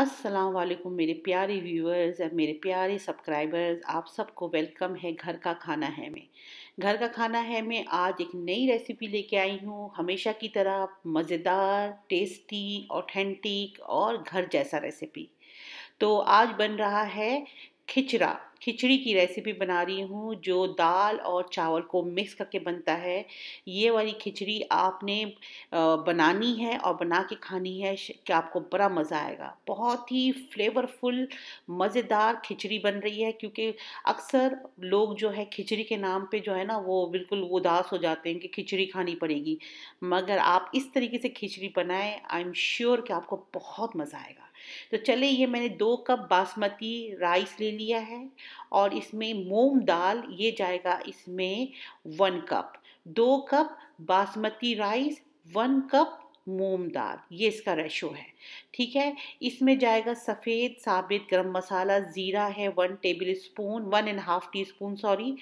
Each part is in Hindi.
अस्सलाम वालेकुम मेरे प्यारे व्यूअर्स और मेरे प्यारे सब्सक्राइबर्स आप सबको वेलकम है घर का खाना है मैं घर का खाना है मैं आज एक नई रेसिपी लेके आई हूँ हमेशा की तरह मज़ेदार टेस्टी ऑथेंटिक और घर जैसा रेसिपी तो आज बन रहा है खिचड़ा खिचड़ी की रेसिपी बना रही हूँ जो दाल और चावल को मिक्स करके बनता है ये वाली खिचड़ी आपने बनानी है और बना के खानी है कि आपको बड़ा मज़ा आएगा बहुत ही फ्लेवरफुल मज़ेदार खिचड़ी बन रही है क्योंकि अक्सर लोग जो है खिचड़ी के नाम पे जो है ना वो बिल्कुल उदास हो जाते हैं कि खिचड़ी खानी पड़ेगी मगर आप इस तरीके से खिचड़ी बनाएं आई एम श्योर कि आपको बहुत मज़ा आएगा तो चले ये मैंने दो कप बासमती राइस ले लिया है और इसमें मोम दाल ये जाएगा इसमें वन कप दो कप बासमती राइस वन कप मोमदार ये इसका रेशो है ठीक है इसमें जाएगा सफ़ेद साबित गरम मसाला ज़ीरा है one tablespoon one and half teaspoon sorry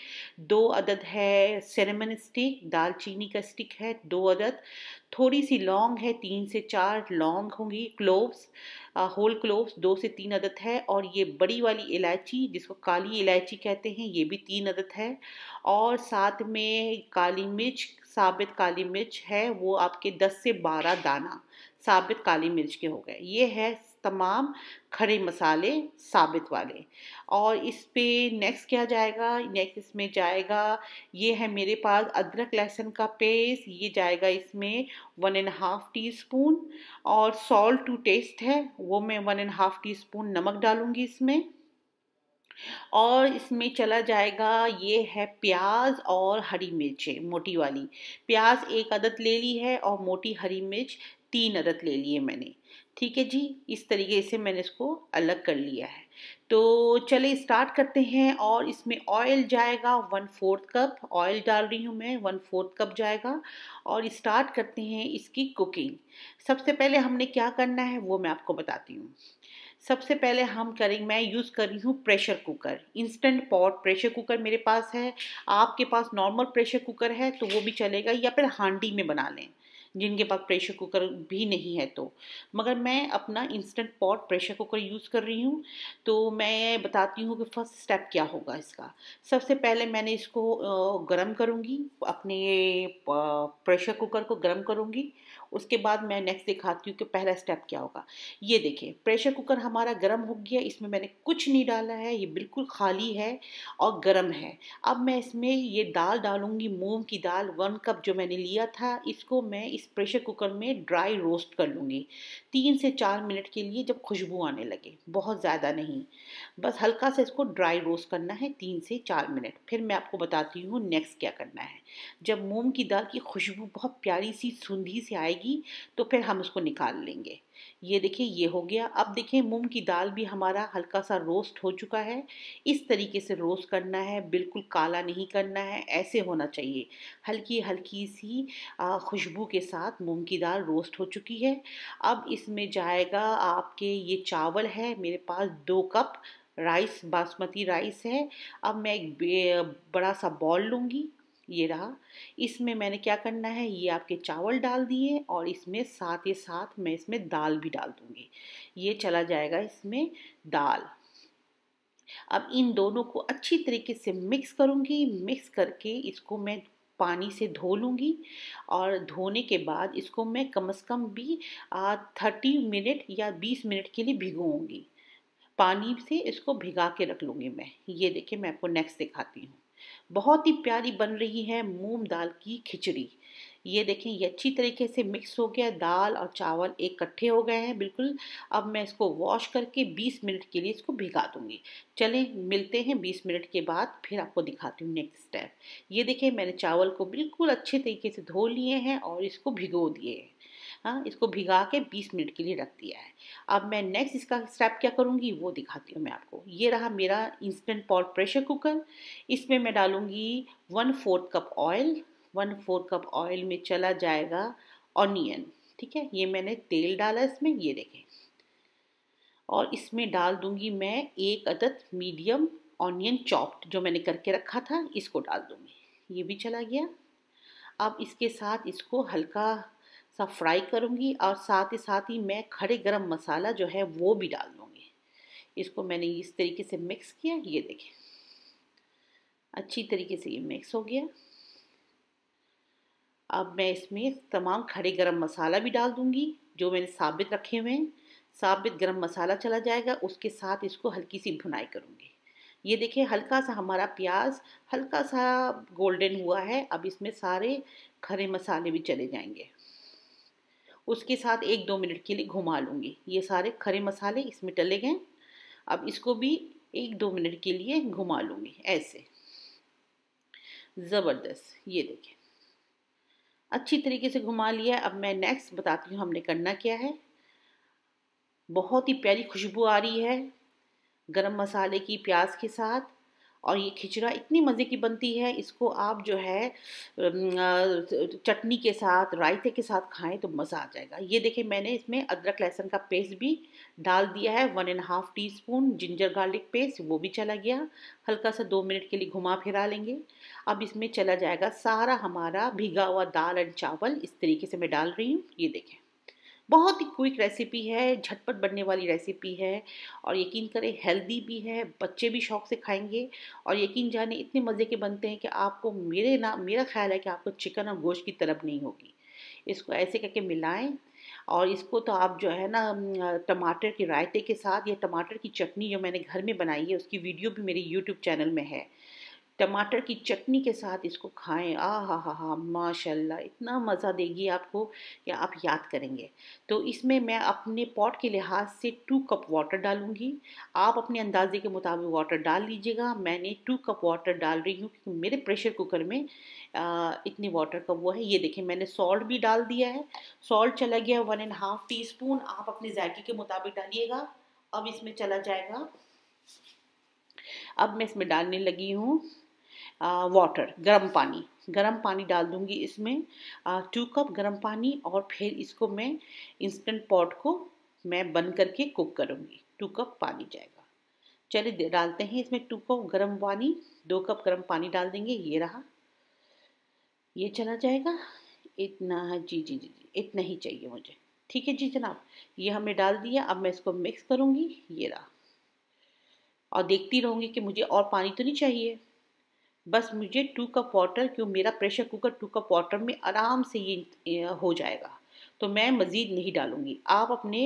दो अदद है सिनेमन स्टिक दालचीनी का स्टिक है दो अदद थोड़ी सी लौंग है तीन से चार लौंग होंगी क्लोव्स होल क्लोव्स दो से तीन अदद है और ये बड़ी वाली इलायची जिसको काली इलायची कहते हैं ये भी तीन अदद है और साथ में काली मिर्च साबित काली मिर्च है वो आपके 10 से 12 दाना साबित काली मिर्च के हो गए ये है तमाम खड़े मसाले साबित वाले और इस पे नेक्स्ट क्या जाएगा नेक्स्ट इसमें जाएगा ये है मेरे पास अदरक लहसुन का पेस्ट ये जाएगा इसमें one and half teaspoon और सॉल्ट टू टेस्ट है वो मैं one and half teaspoon नमक डालूँगी इसमें और इसमें चला जाएगा ये है प्याज और हरी मिर्चें मोटी वाली प्याज एक अदद ले ली है और मोटी हरी मिर्च तीन अदद ले लिए मैंने ठीक है जी इस तरीके से मैंने इसको अलग कर लिया है तो चले स्टार्ट करते हैं और इसमें ऑयल जाएगा वन फोर्थ कप ऑयल डाल रही हूँ मैं वन फोर्थ कप जाएगा और स्टार्ट करते हैं इसकी कुकिंग सबसे पहले हमने क्या करना है वो मैं आपको बताती हूँ सबसे पहले हम करेंगे मैं यूज़ कर रही हूँ pressure cooker Instant Pot pressure cooker मेरे पास है आपके पास नॉर्मल प्रेशर कुकर है तो वो भी चलेगा या फिर हांडी में बना लें जिनके पास प्रेशर कुकर भी नहीं है तो मगर मैं अपना Instant Pot pressure cooker use कर रही हूँ तो मैं बताती हूँ कि फ़र्स्ट स्टेप क्या होगा इसका सबसे पहले मैंने इसको गर्म करूँगी अपने प्रेशर कुकर को गर्म करूँगी उसके बाद मैं नेक्स्ट दिखाती हूँ कि पहला स्टेप क्या होगा ये देखें प्रेशर कुकर हमारा गर्म हो गया इसमें मैंने कुछ नहीं डाला है ये बिल्कुल खाली है और गर्म है अब मैं इसमें ये दाल डालूँगी मूंग की दाल वन कप जो मैंने लिया था इसको मैं इस प्रेशर कुकर में ड्राई रोस्ट कर लूँगी तीन से चार मिनट के लिए जब खुशबू आने लगे बहुत ज़्यादा नहीं बस हल्का सा इसको ड्राई रोस्ट करना है तीन से चार मिनट फिर मैं आपको बताती हूँ नेक्स्ट क्या करना है जब मूंग की दाल की खुशबू बहुत प्यारी सी सूंधी से आएगी नहीं तो फिर हम उसको निकाल लेंगे ये देखिए ये हो गया अब देखिए मूंग की दाल भी हमारा हल्का सा रोस्ट हो चुका है इस तरीके से रोस्ट करना है बिल्कुल काला नहीं करना है ऐसे होना चाहिए हल्की हल्की सी खुशबू के साथ मूंग की दाल रोस्ट हो चुकी है अब इसमें जाएगा आपके ये चावल है मेरे पास दो कप राइस बासमती राइस है अब मैं एक बड़ा सा बॉल लूँगी ये रहा इसमें मैंने क्या करना है ये आपके चावल डाल दिए और इसमें साथ ही साथ मैं इसमें दाल भी डाल दूँगी ये चला जाएगा इसमें दाल अब इन दोनों को अच्छी तरीके से मिक्स करूँगी मिक्स करके इसको मैं पानी से धो लूँगी और धोने के बाद इसको मैं कम से कम भी थर्टी मिनट या बीस मिनट के लिए भिगोऊँगी पानी से इसको भिगा के रख लूँगी मैं ये देखिए मैं आपको नेक्स्ट दिखाती हूँ बहुत ही प्यारी बन रही है मूंग दाल की खिचड़ी ये देखें ये अच्छी तरीके से मिक्स हो गया दाल और चावल एक इकट्ठे हो गए हैं बिल्कुल अब मैं इसको वॉश करके 20 मिनट के लिए इसको भिगा दूंगी चलें मिलते हैं 20 मिनट के बाद फिर आपको दिखाती हूँ नेक्स्ट स्टेप ये देखें मैंने चावल को बिल्कुल अच्छे तरीके से धो लिए हैं और इसको भिगो दिए हैं हाँ इसको भिगा के 20 मिनट के लिए रख दिया है अब मैं नेक्स्ट इसका स्टेप क्या करूँगी वो दिखाती हूँ मैं आपको ये रहा मेरा इंस्टेंट पॉट प्रेशर कुकर इसमें मैं डालूँगी one fourth cup oil one fourth cup oil में चला जाएगा ऑनियन ठीक है ये मैंने तेल डाला इसमें ये देखें और इसमें डाल दूंगी मैं एक अदद मीडियम ऑनियन चॉप्ड जो मैंने करके रखा था इसको डाल दूंगी ये भी चला गया अब इसके साथ इसको हल्का सा फ्राई करूँगी और साथ ही साथ ही मैं खड़े गरम मसाला जो है वो भी डाल दूँगी इसको मैंने इस तरीके से मिक्स किया ये देखें अच्छी तरीके से ये मिक्स हो गया अब मैं इसमें तमाम खड़े गरम मसाला भी डाल दूँगी जो मैंने साबित रखे हुए हैं साबित गरम मसाला चला जाएगा उसके साथ इसको हल्की सी भुनाई करूँगी ये देखिए हल्का सा हमारा प्याज हल्का सा गोल्डन हुआ है अब इसमें सारे खड़े मसाले भी चले जाएंगे उसके साथ एक दो मिनट के लिए घुमा लूँगी ये सारे खरे मसाले इसमें टले गए अब इसको भी एक दो मिनट के लिए घुमा लूँगी ऐसे ज़बरदस्त ये देखें अच्छी तरीके से घुमा लिया अब मैं नेक्स्ट बताती हूँ हमने करना क्या है बहुत ही प्यारी खुशबू आ रही है गरम मसाले की प्याज के साथ और ये खिचड़ा इतनी मज़े की बनती है इसको आप जो है चटनी के साथ रायते के साथ खाएं तो मज़ा आ जाएगा ये देखिए मैंने इसमें अदरक लहसुन का पेस्ट भी डाल दिया है one and half teaspoon ginger garlic paste वो भी चला गया हल्का सा दो मिनट के लिए घुमा फिरा लेंगे अब इसमें चला जाएगा सारा हमारा भिगा हुआ दाल एंड चावल इस तरीके से मैं डाल रही हूँ ये देखें बहुत ही क्विक रेसिपी है झटपट बनने वाली रेसिपी है और यकीन करें हेल्दी भी है बच्चे भी शौक से खाएंगे और यकीन जाने इतने मज़े के बनते हैं कि आपको मेरे ना मेरा ख्याल है कि आपको चिकन और गोश्त की तरफ नहीं होगी इसको ऐसे करके मिलाएं और इसको तो आप जो है ना टमाटर के रायते के साथ या टमाटर की चटनी जो मैंने घर में बनाई है उसकी वीडियो भी मेरे यूट्यूब चैनल में है टमाटर की चटनी के साथ इसको खाएं आ हा हा हा माशाल्लाह इतना मज़ा देगी आपको कि आप याद करेंगे तो इसमें मैं अपने पॉट के लिहाज से टू कप वाटर डालूंगी आप अपने अंदाजे के मुताबिक वाटर डाल लीजिएगा मैंने टू कप वाटर डाल रही हूँ क्योंकि मेरे प्रेशर कुकर में इतने वाटर का वो है ये देखें मैंने सॉल्ट भी डाल दिया है सॉल्ट चला गया one and half teaspoon आप अपने जायके के मुताबिक डालिएगा अब इसमें चला जाएगा अब मैं इसमें डालने लगी हूँ वाटर गर्म पानी गर्म पानी डाल दूंगी इसमें टू कप गर्म पानी और फिर इसको मैं इंस्टेंट पॉट को मैं बंद करके कुक करूँगी टू कप पानी जाएगा चलिए डालते हैं इसमें टू कप गर्म पानी दो कप गर्म पानी डाल देंगे ये रहा ये चला जाएगा इतना जी जी जी जी इतना ही चाहिए मुझे ठीक है जी जनाब ये हमने डाल दिया अब मैं इसको मिक्स करूँगी ये रहा और देखती रहूँगी कि मुझे और पानी तो नहीं चाहिए बस मुझे टू कप वाटर क्यों मेरा pressure cooker two cup water में आराम से ये हो जाएगा तो मैं मज़ीद नहीं डालूँगी आप अपने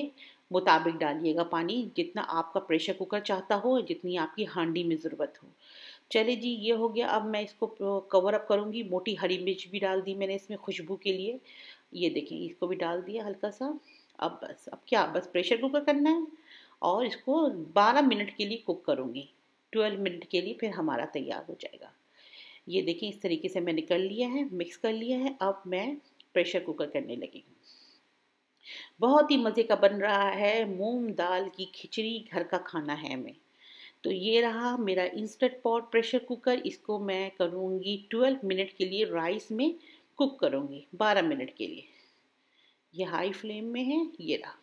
मुताबिक डालिएगा पानी जितना आपका प्रेशर कुकर चाहता हो जितनी आपकी हांडी में ज़रूरत हो चले जी ये हो गया अब मैं इसको कवर अप करूँगी मोटी हरी मिर्च भी डाल दी मैंने इसमें खुशबू के लिए ये देखें इसको भी डाल दिया हल्का सा अब बस अब क्या बस प्रेशर कुकर करना है और इसको 12 मिनट के लिए कुक करूँगी 12 मिनट के लिए फिर हमारा तैयार हो जाएगा ये देखें इस तरीके से मैंने कर लिया है मिक्स कर लिया है अब मैं प्रेशर कुकर करने लगी हूँ बहुत ही मज़े का बन रहा है मूंग दाल की खिचड़ी घर का खाना है मैं तो ये रहा मेरा इंस्टेंट पॉट प्रेशर कुकर इसको मैं करूँगी ट्वेल्व मिनट के लिए राइस में कुक करूँगी बारह मिनट के लिए ये हाई फ्लेम में है ये रहा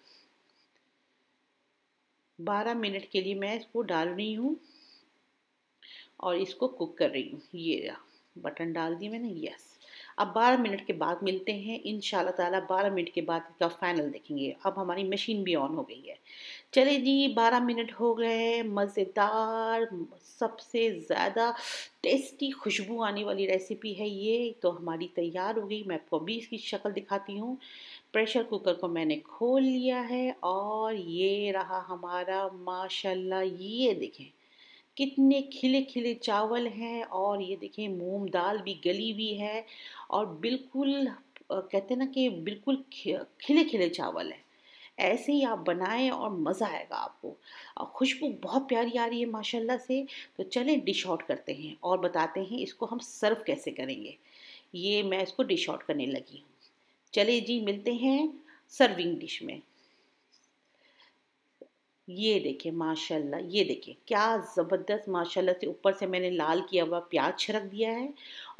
बारह मिनट के लिए मैं इसको डाल रही हूँ और इसको कुक कर रही हूँ ये बटन डाल दिए मैंने यस अब 12 मिनट के बाद मिलते हैं इन ताला 12 मिनट के बाद इसका फाइनल देखेंगे अब हमारी मशीन भी ऑन हो गई है चले जी 12 मिनट हो गए मज़ेदार सबसे ज़्यादा टेस्टी खुशबू आने वाली रेसिपी है ये तो हमारी तैयार हो गई मैं आपको अभी इसकी शक्ल दिखाती हूँ प्रेशर कुकर को मैंने खोल लिया है और ये रहा हमारा माशाला ये देखें कितने खिले खिले चावल हैं और ये देखें मूंग दाल भी गली हुई है और बिल्कुल कहते हैं ना कि बिल्कुल खिले खिले चावल हैं ऐसे ही आप बनाएं और मज़ा आएगा आपको और खुशबू बहुत प्यारी आ रही है माशाल्लाह से तो चलें डिश आउट करते हैं और बताते हैं इसको हम सर्व कैसे करेंगे ये मैं इसको डिश आउट करने लगी हूँ चले जी मिलते हैं सर्विंग डिश में ये देखिए माशाल्लाह ये देखिए क्या ज़बरदस्त माशाल्लाह से ऊपर से मैंने लाल किया हुआ प्याज छिड़क दिया है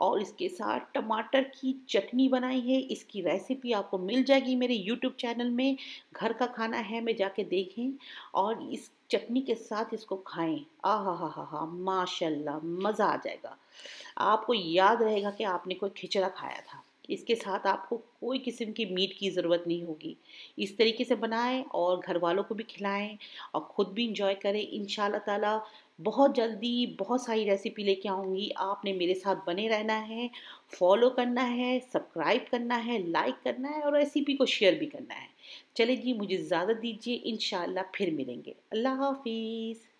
और इसके साथ टमाटर की चटनी बनाई है इसकी रेसिपी आपको मिल जाएगी मेरे यूट्यूब चैनल में घर का खाना है मैं जाके देखें और इस चटनी के साथ इसको खाएं आ हा हा हा माशाल्लाह मज़ा आ जाएगा आपको याद रहेगा कि आपने कोई खिचड़ा खाया था इसके साथ आपको कोई किस्म की मीट की ज़रूरत नहीं होगी इस तरीके से बनाएं और घर वालों को भी खिलाएं और ख़ुद भी इंजॉय करें इन ताला बहुत जल्दी बहुत सारी रेसिपी लेके आऊँगी आपने मेरे साथ बने रहना है फॉलो करना है सब्सक्राइब करना है लाइक करना है और रेसिपी को शेयर भी करना है चले जी मुझे इजाज़त दीजिए इन फिर मिलेंगे अल्लाह हाफिज़